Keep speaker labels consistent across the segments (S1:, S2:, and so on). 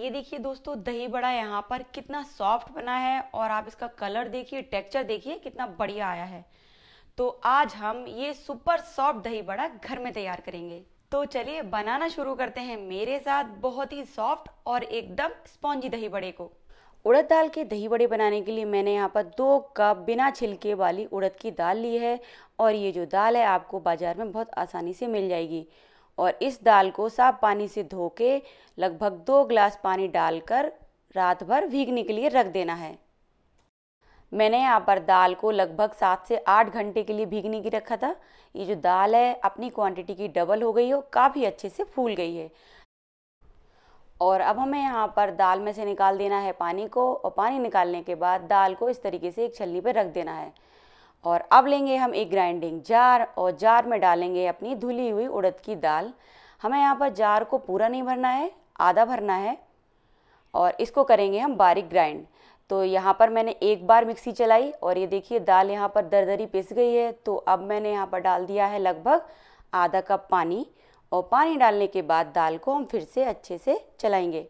S1: ये देखिए दोस्तों दही बड़ा यहाँ पर कितना सॉफ्ट बना है और आप इसका कलर देखिए टेक्सचर देखिए कितना बढ़िया आया है तो आज हम ये सुपर सॉफ्ट दही बड़ा घर में तैयार करेंगे तो चलिए बनाना शुरू करते हैं मेरे साथ बहुत ही सॉफ्ट और एकदम स्पॉन्जी दही बड़े को उड़द दाल के दही बड़े बनाने के लिए मैंने यहाँ पर दो कप बिना छिलके वाली उड़द की दाल ली है और ये जो दाल है आपको बाज़ार में बहुत आसानी से मिल जाएगी और इस दाल को साफ पानी से धो के लगभग दो ग्लास पानी डालकर रात भर भीगने के लिए रख देना है मैंने यहाँ पर दाल को लगभग सात से आठ घंटे के लिए भीगने की रखा था ये जो दाल है अपनी क्वांटिटी की डबल हो गई है काफ़ी अच्छे से फूल गई है और अब हमें यहाँ पर दाल में से निकाल देना है पानी को और पानी निकालने के बाद दाल को इस तरीके से एक छलनी पर रख देना है और अब लेंगे हम एक ग्राइंडिंग जार और जार में डालेंगे अपनी धुली हुई उड़द की दाल हमें यहाँ पर जार को पूरा नहीं भरना है आधा भरना है और इसको करेंगे हम बारीक ग्राइंड तो यहाँ पर मैंने एक बार मिक्सी चलाई और ये देखिए दाल यहाँ पर दरदरी पिस गई है तो अब मैंने यहाँ पर डाल दिया है लगभग आधा कप पानी और पानी डालने के बाद दाल को हम फिर से अच्छे से चलाएंगे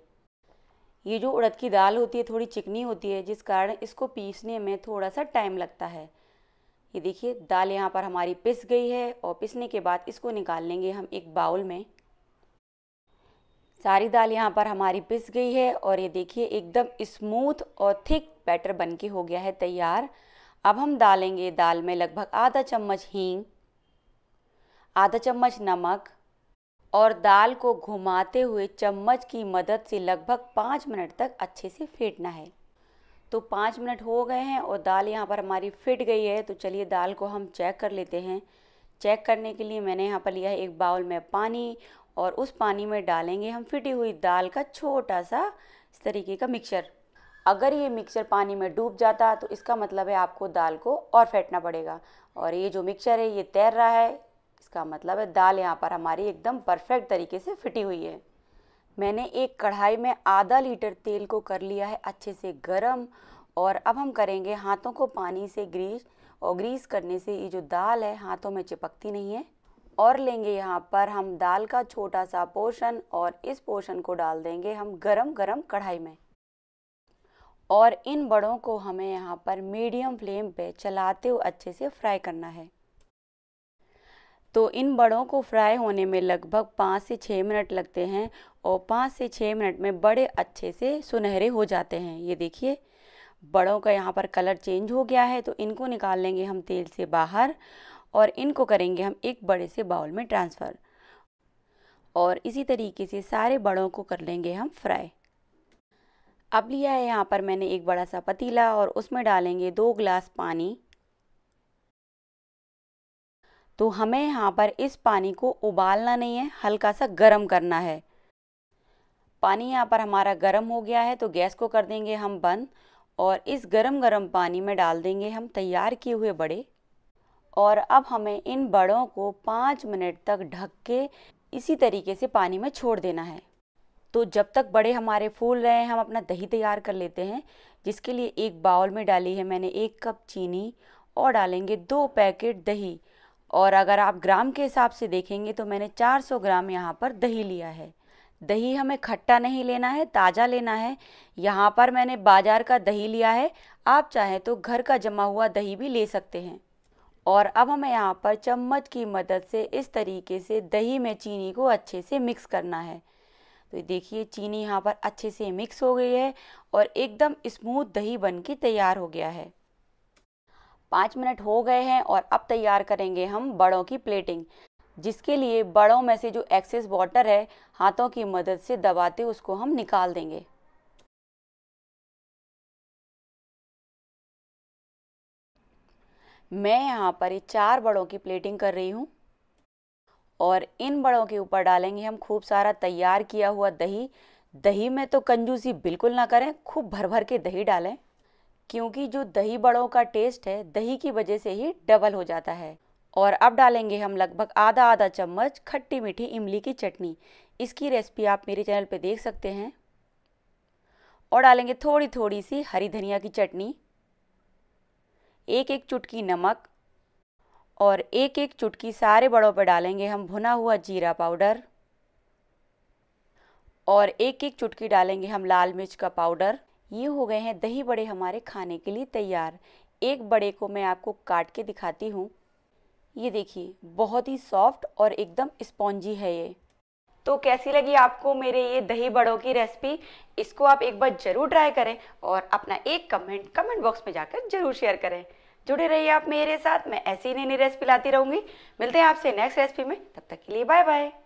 S1: ये जो उड़द की दाल होती है थोड़ी चिकनी होती है जिस कारण इसको पीसने में थोड़ा सा टाइम लगता है ये देखिए दाल यहाँ पर हमारी पिस गई है और पिसने के बाद इसको निकाल लेंगे हम एक बाउल में सारी दाल यहाँ पर हमारी पिस गई है और ये देखिए एकदम स्मूथ और थिक बैटर बन के हो गया है तैयार अब हम डालेंगे दाल में लगभग आधा चम्मच हींग आधा चम्मच नमक और दाल को घुमाते हुए चम्मच की मदद से लगभग पाँच मिनट तक अच्छे से फेंटना है तो पाँच मिनट हो गए हैं और दाल यहाँ पर हमारी फिट गई है तो चलिए दाल को हम चेक कर लेते हैं चेक करने के लिए मैंने यहाँ पर लिया है एक बाउल में पानी और उस पानी में डालेंगे हम फिटी हुई दाल का छोटा सा इस तरीके का मिक्सचर अगर ये मिक्सचर पानी में डूब जाता तो इसका मतलब है आपको दाल को और फेंटना पड़ेगा और ये जो मिक्सचर है ये तैर रहा है इसका मतलब है दाल यहाँ पर हमारी एकदम परफेक्ट तरीके से फिटी हुई है मैंने एक कढ़ाई में आधा लीटर तेल को कर लिया है अच्छे से गरम और अब हम करेंगे हाथों को पानी से ग्रीस और ग्रीस करने से ये जो दाल है हाथों में चिपकती नहीं है और लेंगे यहाँ पर हम दाल का छोटा सा पोर्शन और इस पोर्शन को डाल देंगे हम गरम गरम कढ़ाई में और इन बड़ों को हमें यहाँ पर मीडियम फ्लेम पे चलाते हुए अच्छे से फ्राई करना है तो इन बड़ों को फ्राई होने में लगभग पाँच से छः मिनट लगते हैं और पाँच से छः मिनट में बड़े अच्छे से सुनहरे हो जाते हैं ये देखिए बड़ों का यहाँ पर कलर चेंज हो गया है तो इनको निकाल लेंगे हम तेल से बाहर और इनको करेंगे हम एक बड़े से बाउल में ट्रांसफ़र और इसी तरीके से सारे बड़ों को कर लेंगे हम फ्राई अब लिया है यहाँ पर मैंने एक बड़ा सा पतीला और उसमें डालेंगे दो ग्लास पानी तो हमें यहाँ पर इस पानी को उबालना नहीं है हल्का सा गर्म करना है पानी यहाँ पर हमारा गर्म हो गया है तो गैस को कर देंगे हम बंद और इस गर्म गर्म पानी में डाल देंगे हम तैयार किए हुए बड़े और अब हमें इन बड़ों को पाँच मिनट तक ढक के इसी तरीके से पानी में छोड़ देना है तो जब तक बड़े हमारे फूल रहे हैं हम अपना दही तैयार कर लेते हैं जिसके लिए एक बाउल में डाली है मैंने एक कप चीनी और डालेंगे दो पैकेट दही और अगर आप ग्राम के हिसाब से देखेंगे तो मैंने 400 ग्राम यहाँ पर दही लिया है दही हमें खट्टा नहीं लेना है ताज़ा लेना है यहाँ पर मैंने बाज़ार का दही लिया है आप चाहें तो घर का जमा हुआ दही भी ले सकते हैं और अब हमें यहाँ पर चम्मच की मदद से इस तरीके से दही में चीनी को अच्छे से मिक्स करना है तो देखिए चीनी यहाँ पर अच्छे से मिक्स हो गई है और एकदम स्मूथ दही बन के तैयार हो गया है पाँच मिनट हो गए हैं और अब तैयार करेंगे हम बड़ों की प्लेटिंग जिसके लिए बड़ों में से जो एक्सेस वाटर है हाथों की मदद से दबाते उसको हम निकाल देंगे मैं यहाँ पर चार बड़ों की प्लेटिंग कर रही हूँ और इन बड़ों के ऊपर डालेंगे हम खूब सारा तैयार किया हुआ दही दही में तो कंजूसी बिल्कुल ना करें खूब भर भर के दही डालें क्योंकि जो दही बड़ों का टेस्ट है दही की वजह से ही डबल हो जाता है और अब डालेंगे हम लगभग आधा आधा चम्मच खट्टी मीठी इमली की चटनी इसकी रेसिपी आप मेरे चैनल पर देख सकते हैं और डालेंगे थोड़ी थोड़ी सी हरी धनिया की चटनी एक एक चुटकी नमक और एक एक चुटकी सारे बड़ों पर डालेंगे हम भुना हुआ जीरा पाउडर और एक एक चुटकी डालेंगे हम लाल मिर्च का पाउडर ये हो गए हैं दही बड़े हमारे खाने के लिए तैयार एक बड़े को मैं आपको काट के दिखाती हूँ ये देखिए बहुत ही सॉफ्ट और एकदम स्पॉन्जी है ये तो कैसी लगी आपको मेरे ये दही बड़ों की रेसिपी इसको आप एक बार ज़रूर ट्राई करें और अपना एक कमेंट कमेंट बॉक्स में जाकर ज़रूर शेयर करें जुड़े रहिए आप मेरे साथ मैं ऐसी नई नई रेसिपी लाती रहूँगी मिलते हैं आपसे नेक्स्ट रेसिपी में तब तक के लिए बाय बाय